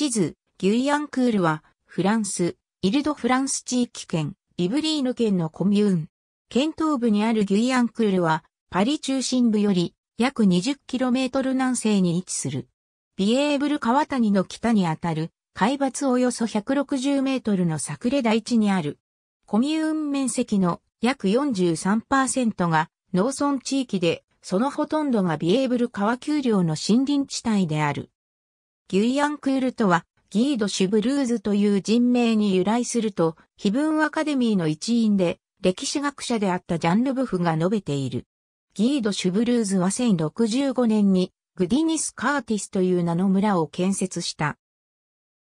地図、ギュイアンクールは、フランス、イルドフランス地域圏、イブリーヌ県のコミューン。県東部にあるギュイアンクールは、パリ中心部より約 20km 南西に位置する。ビエーブル川谷の北にあたる、海抜およそ160メートルの桜台地にある。コミューン面積の約43%が農村地域で、そのほとんどがビエーブル川丘陵の森林地帯である。ギュイアン・クールとは、ギード・シュブルーズという人名に由来すると、非文アカデミーの一員で、歴史学者であったジャンル・ブフが述べている。ギード・シュブルーズは1065年に、グディニス・カーティスという名の村を建設した。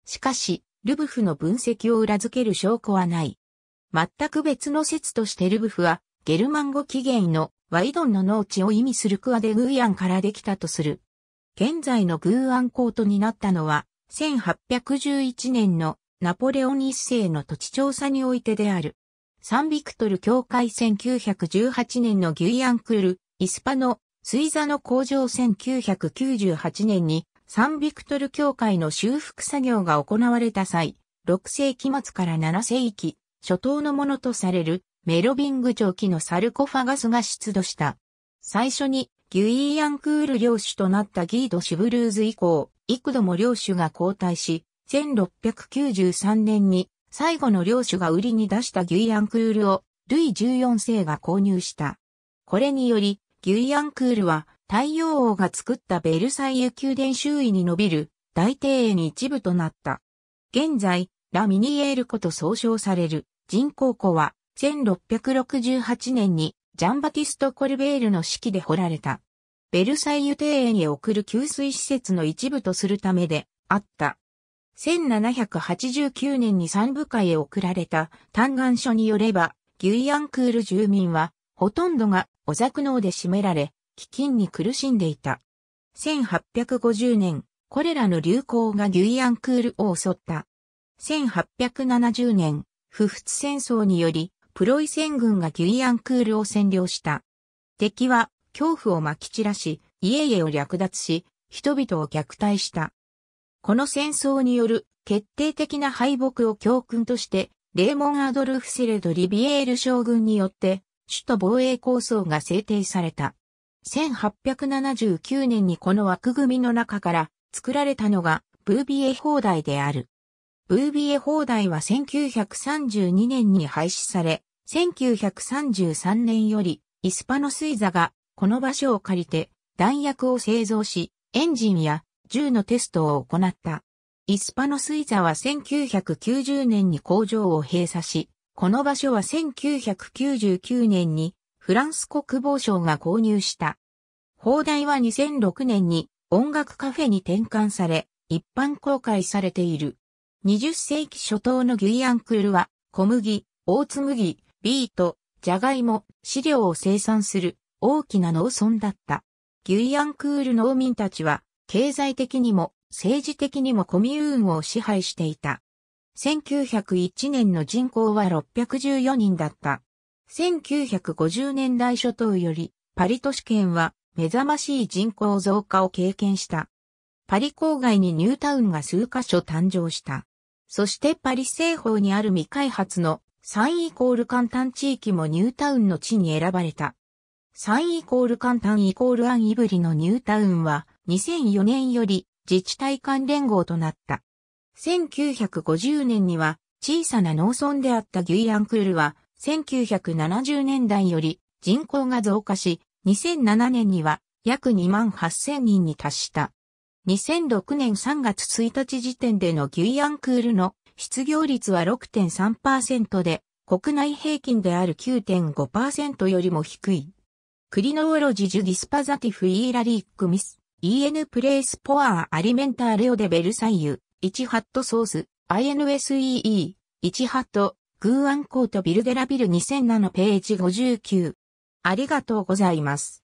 しかし、ルブフの分析を裏付ける証拠はない。全く別の説としてルブフは、ゲルマン語起源のワイドンの農地を意味するクアデグイアンからできたとする。現在のグーアンコートになったのは、1811年のナポレオン一世の土地調査においてである。サンビクトル教会1918年のギュイアンクール、イスパの、スイザの工場1998年にサンビクトル教会の修復作業が行われた際、6世紀末から7世紀、初頭のものとされるメロビング城気のサルコファガスが出土した。最初にギュイーアンクール領主となったギード・シュブルーズ以降、幾度も領主が交代し、1693年に最後の領主が売りに出したギュイアンクールをルイ14世が購入した。これにより、ギュイアンクールは太陽王が作ったベルサイユ宮殿周囲に伸びる大庭園一部となった。現在、ラ・ミニエール湖と総称される人工湖は1668年にジャンバティスト・コルベールの指揮で掘られた。ベルサイユ庭園へ送る給水施設の一部とするためであった。1789年に三部会へ送られた嘆願書によれば、ギュイアンクール住民は、ほとんどがお作能で占められ、飢饉に苦しんでいた。1850年、これらの流行がギュイアンクールを襲った。1870年、不仏戦争により、プロイセン軍がギュイアンクールを占領した。敵は恐怖を撒き散らし、家々を略奪し、人々を虐待した。この戦争による決定的な敗北を教訓として、レーモン・アドルフ・セレド・リビエール将軍によって、首都防衛構想が制定された。1879年にこの枠組みの中から作られたのが、ブービエ放題である。ブービエ放題は1932年に廃止され、1933年より、イスパノスイザが、この場所を借りて、弾薬を製造し、エンジンや銃のテストを行った。イスパノスイザは1990年に工場を閉鎖し、この場所は1999年にフランス国防省が購入した。砲台は2006年に音楽カフェに転換され、一般公開されている。20世紀初頭のギュイアンクールは小麦、大麦、ビート、ジャガイモ、飼料を生産する大きな農村だった。ギュイアンクール農民たちは経済的にも政治的にもコミューンを支配していた。1901年の人口は614人だった。1950年代初頭よりパリ都市圏は目覚ましい人口増加を経験した。パリ郊外にニュータウンが数カ所誕生した。そしてパリ西方にある未開発の3イコール簡単地域もニュータウンの地に選ばれた。3イコール簡単イコールアンイブリのニュータウンは2004年より自治体間連合となった。1950年には小さな農村であったギュイアンクールは1970年代より人口が増加し、2007年には約2万8000人に達した。2006年3月1日時点でのギュイアンクールの失業率は6.3%で、国内平均である9.5%よりも低い。クリノオロジジュディスパザティフイーラリックミス、EN プレイスポアーアリメンターレオデベルサイユ、1ハットソース、INSEE、1ハット、グーアンコートビルデラビル2007ページ59。ありがとうございます。